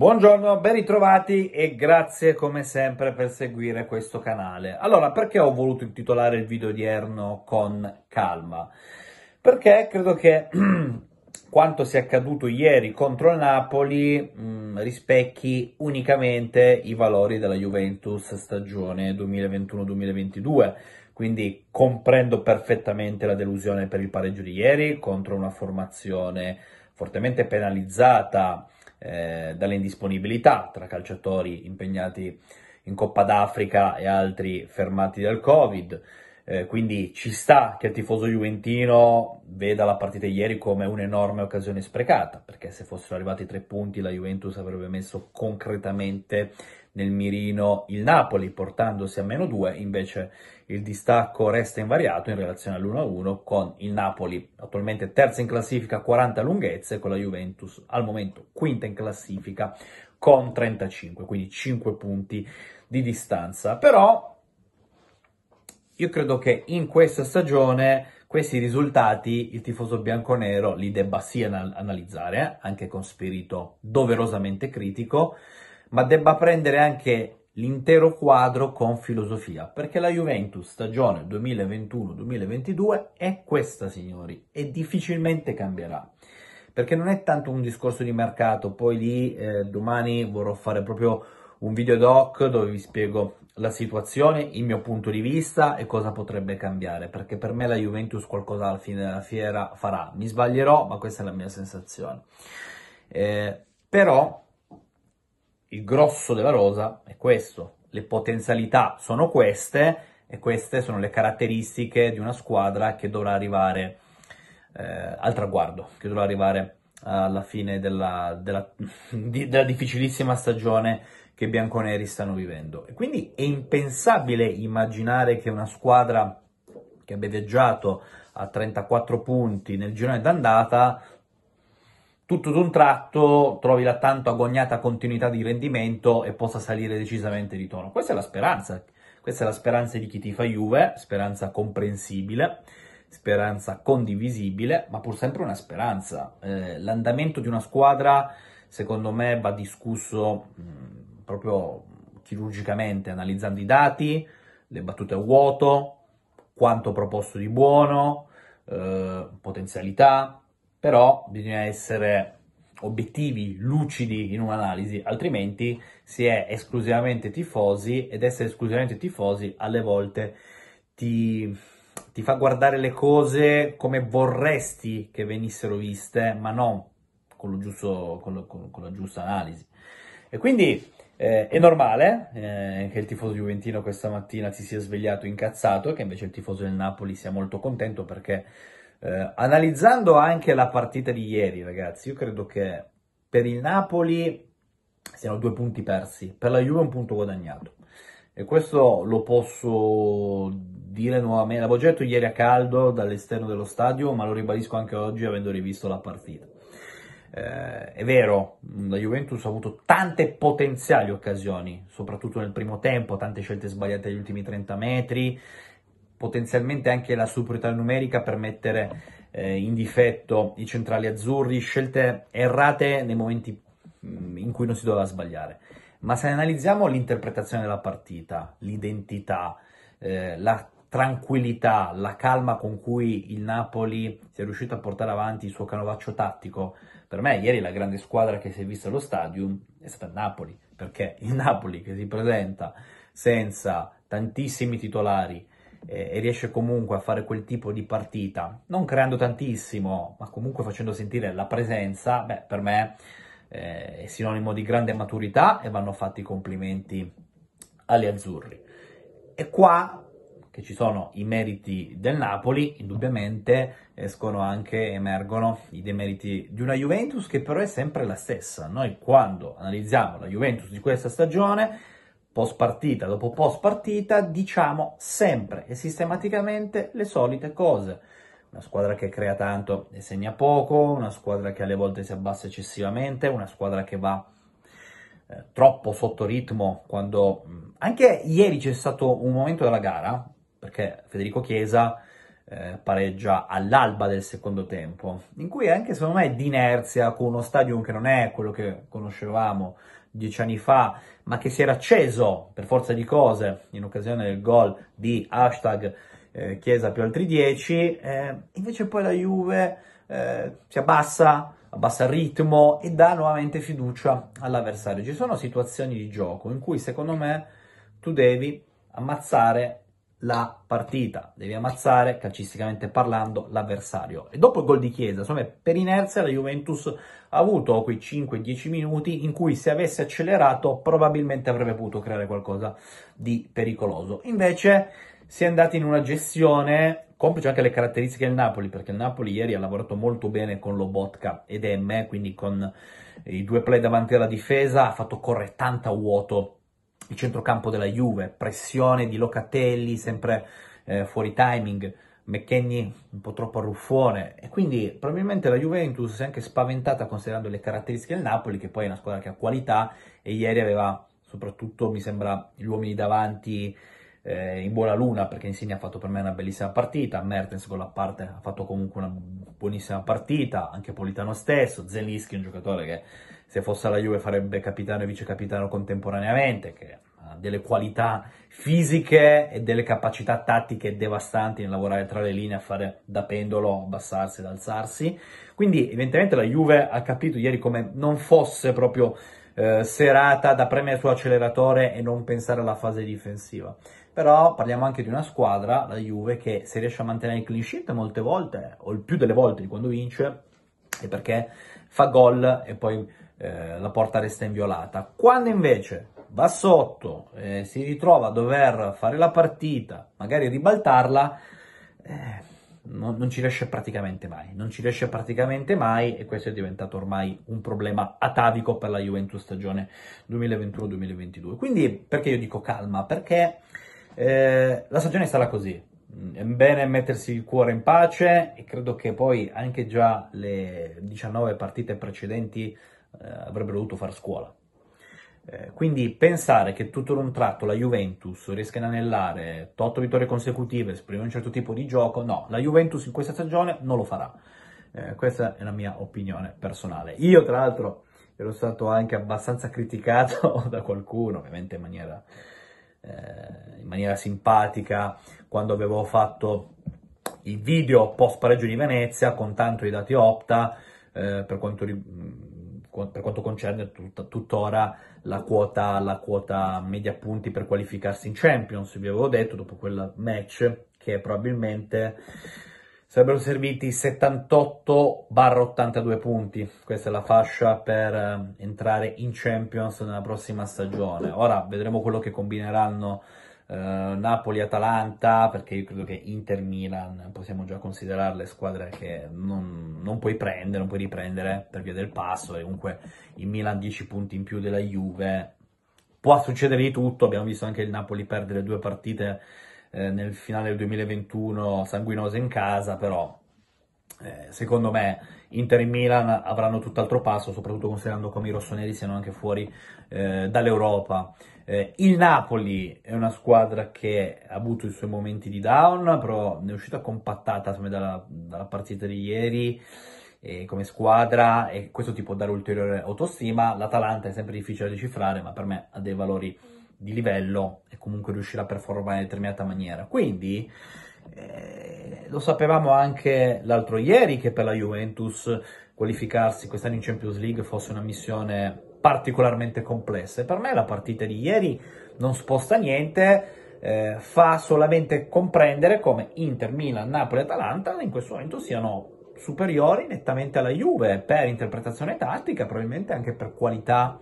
Buongiorno, ben ritrovati e grazie come sempre per seguire questo canale. Allora, perché ho voluto intitolare il video odierno con calma? Perché credo che quanto sia accaduto ieri contro il Napoli mh, mm, rispecchi unicamente i valori della Juventus stagione 2021-2022. Quindi comprendo perfettamente la delusione per il pareggio di ieri contro una formazione fortemente penalizzata eh, dalle indisponibilità tra calciatori impegnati in Coppa d'Africa e altri fermati dal Covid. Eh, quindi ci sta che il tifoso juventino veda la partita ieri come un'enorme occasione sprecata, perché se fossero arrivati tre punti la Juventus avrebbe messo concretamente nel mirino il Napoli portandosi a meno 2, invece il distacco resta invariato in relazione all'1-1 con il Napoli attualmente terza in classifica a 40 lunghezze con la Juventus al momento quinta in classifica con 35, quindi 5 punti di distanza. Però io credo che in questa stagione questi risultati il tifoso bianconero li debba sì analizzare, eh, anche con spirito doverosamente critico, ma debba prendere anche l'intero quadro con filosofia, perché la Juventus stagione 2021-2022 è questa, signori, e difficilmente cambierà. Perché non è tanto un discorso di mercato, poi lì eh, domani vorrò fare proprio un video doc dove vi spiego la situazione, il mio punto di vista e cosa potrebbe cambiare, perché per me la Juventus qualcosa alla fine della fiera farà. Mi sbaglierò, ma questa è la mia sensazione. Eh, però il grosso della rosa è questo, le potenzialità sono queste e queste sono le caratteristiche di una squadra che dovrà arrivare eh, al traguardo, che dovrà arrivare alla fine della, della, di, della difficilissima stagione che i bianconeri stanno vivendo. E quindi è impensabile immaginare che una squadra che abbia viaggiato a 34 punti nel girone d'andata tutto d'un tratto trovi la tanto agognata continuità di rendimento e possa salire decisamente di tono. Questa è la speranza, questa è la speranza di chi ti fa Juve, speranza comprensibile, speranza condivisibile, ma pur sempre una speranza. Eh, l'andamento di una squadra, secondo me, va discusso mh, mm, proprio chirurgicamente, analizzando i dati, le battute a vuoto, quanto proposto di buono, eh, potenzialità, però bisogna essere obiettivi, lucidi in un'analisi, altrimenti si è esclusivamente tifosi ed essere esclusivamente tifosi alle volte ti, ti fa guardare le cose come vorresti che venissero viste, ma non con, giusto, con, lo, con, con la giusta analisi. E quindi eh, è normale eh, che il tifoso Juventino questa mattina si sia svegliato incazzato e che invece il tifoso del Napoli sia molto contento perché eh, analizzando anche la partita di ieri, ragazzi, io credo che per il Napoli siano due punti persi, per la Juve un punto guadagnato. E questo lo posso dire nuovamente, l'avevo detto ieri a caldo dall'esterno dello stadio, ma lo ribadisco anche oggi avendo rivisto la partita. Eh, è vero, la Juventus ha avuto tante potenziali occasioni, soprattutto nel primo tempo, tante scelte sbagliate negli ultimi 30 metri, potenzialmente anche la superiorità numerica per mettere eh, in difetto i centrali azzurri, scelte errate nei momenti mm, in cui non si doveva sbagliare. Ma se analizziamo l'interpretazione della partita, l'identità, eh, la tranquillità, la calma con cui il Napoli si è riuscito a portare avanti il suo canovaccio tattico, per me ieri la grande squadra che si è vista allo stadio è stata il Napoli, perché il Napoli che si presenta senza tantissimi titolari, e riesce comunque a fare quel tipo di partita, non creando tantissimo, ma comunque facendo sentire la presenza, beh, per me eh, è sinonimo di grande maturità e vanno fatti i complimenti agli azzurri. E qua che ci sono i meriti del Napoli, indubbiamente escono anche, emergono i demeriti di una Juventus che però è sempre la stessa. Noi quando analizziamo la Juventus di questa stagione post partita dopo post partita diciamo sempre e sistematicamente le solite cose. Una squadra che crea tanto e segna poco, una squadra che alle volte si abbassa eccessivamente, una squadra che va eh, troppo sotto ritmo quando mm, anche ieri c'è stato un momento della gara perché Federico Chiesa eh, pareggia all'alba del secondo tempo in cui anche secondo me è d'inerzia con uno stadium che non è quello che conoscevamo dieci anni fa, ma che si era acceso per forza di cose in occasione del gol di hashtag eh, Chiesa più altri 10, eh, invece poi la Juve eh, si abbassa, abbassa il ritmo e dà nuovamente fiducia all'avversario. Ci sono situazioni di gioco in cui secondo me tu devi ammazzare la partita, devi ammazzare calcisticamente parlando l'avversario. E dopo il gol di Chiesa, insomma, per inerzia la Juventus ha avuto quei 5-10 minuti in cui se avesse accelerato probabilmente avrebbe potuto creare qualcosa di pericoloso. Invece si è andati in una gestione complice anche le caratteristiche del Napoli, perché il Napoli ieri ha lavorato molto bene con Lobotka ed Emme, quindi con i due play davanti alla difesa, ha fatto correre tanto a vuoto il centrocampo della Juve, pressione di Locatelli sempre eh, fuori timing, McKenny un po' troppo a ruffone e quindi probabilmente la Juventus si è anche spaventata considerando le caratteristiche del Napoli che poi è una squadra che ha qualità e ieri aveva soprattutto mi sembra gli uomini davanti eh, in buona luna perché Insigne ha fatto per me una bellissima partita, Mertens con la parte ha fatto comunque una buonissima partita, anche Politano stesso, Zelinski un giocatore che se fosse alla Juve farebbe capitano e vice capitano contemporaneamente, che ha delle qualità fisiche e delle capacità tattiche devastanti nel lavorare tra le linee, a fare da pendolo, abbassarsi ed alzarsi. Quindi evidentemente la Juve ha capito ieri come non fosse proprio eh, serata da premere il suo acceleratore e non pensare alla fase difensiva. Però parliamo anche di una squadra, la Juve, che se riesce a mantenere il clean sheet molte volte, o il più delle volte di quando vince, è perché fa gol e poi eh, la porta resta inviolata. Quando invece va sotto, eh, si ritrova a dover fare la partita, magari ribaltarla, eh, non, non, ci riesce praticamente mai, non ci riesce praticamente mai e questo è diventato ormai un problema atavico per la Juventus stagione 2021-2022. Quindi perché io dico calma? Perché eh, la stagione sarà così, mm, è bene mettersi il cuore in pace e credo che poi anche già le 19 partite precedenti eh, avrebbero dovuto far scuola eh, quindi pensare che tutto un tratto la Juventus riesca a inanellare 8 vittorie consecutive, esprimere un certo tipo di gioco, no, la Juventus in questa stagione non lo farà. Eh, questa è la mia opinione personale. Io, tra l'altro, ero stato anche abbastanza criticato da qualcuno, ovviamente in maniera, eh, in maniera simpatica, quando avevo fatto il video post pareggio di Venezia con tanto i dati opta eh, per quanto riguarda per quanto concerne tutta, tuttora la quota, la quota media punti per qualificarsi in Champions, vi avevo detto, dopo quel match che probabilmente sarebbero serviti 78-82 punti, questa è la fascia per eh, entrare in Champions nella prossima stagione. Ora vedremo quello che combineranno Uh, eh, Napoli-Atalanta, perché io credo che Inter-Milan possiamo già considerarle squadre che non, non, puoi prendere, non puoi riprendere per via del passo, e comunque il Milan 10 punti in più della Juve, può succedere di tutto, abbiamo visto anche il Napoli perdere due partite eh, nel finale del 2021 sanguinose in casa, però eh, secondo me Inter e Milan avranno tutt'altro passo, soprattutto considerando come i rossoneri siano anche fuori eh, dall'Europa. Eh, il Napoli è una squadra che ha avuto i suoi momenti di down, però ne è uscita compattata insomma, dalla, dalla, partita di ieri eh, come squadra e questo ti può dare ulteriore autostima. L'Atalanta è sempre difficile da decifrare, ma per me ha dei valori di livello e comunque riuscirà a performare in determinata maniera. Quindi eh, lo sapevamo anche l'altro ieri che per la Juventus qualificarsi quest'anno in Champions League fosse una missione particolarmente complessa. E per me la partita di ieri non sposta niente, eh, fa solamente comprendere come Inter, Milan, Napoli e Atalanta in questo momento siano superiori nettamente alla Juve per interpretazione tattica, probabilmente anche per qualità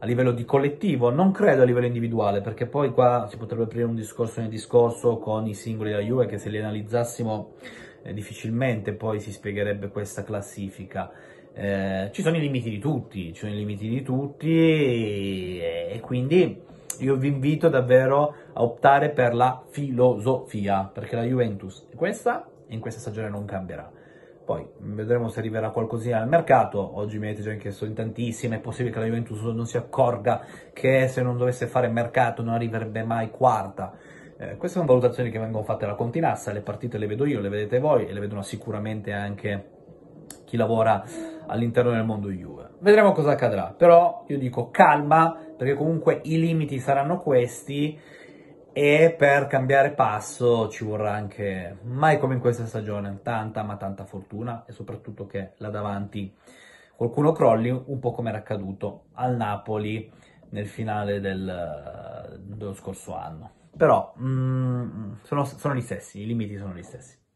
a livello di collettivo, non credo a livello individuale, perché poi qua si potrebbe aprire un discorso nel discorso con i singoli della Juve, che se li analizzassimo eh, difficilmente poi si spiegherebbe questa classifica. Eh, ci sono i limiti di tutti, ci sono i limiti di tutti e, eh, e quindi io vi invito davvero a optare per la filosofia, perché la Juventus questa in questa stagione non cambierà poi vedremo se arriverà qualcosina al mercato. Oggi mi avete già chiesto in tantissime, è possibile che la Juventus non si accorga che se non dovesse fare mercato non arriverebbe mai quarta. Eh, queste sono valutazioni che vengono fatte alla continassa, le partite le vedo io, le vedete voi e le vedono sicuramente anche chi lavora all'interno del mondo Juve. Vedremo cosa accadrà, però io dico calma perché comunque i limiti saranno questi e per cambiare passo ci vorrà anche, mai come in questa stagione, tanta ma tanta fortuna e soprattutto che là davanti qualcuno crolli, un po' come era accaduto al Napoli nel finale del, dello scorso anno. Però mh, mm, sono, sono gli stessi, i limiti sono gli stessi.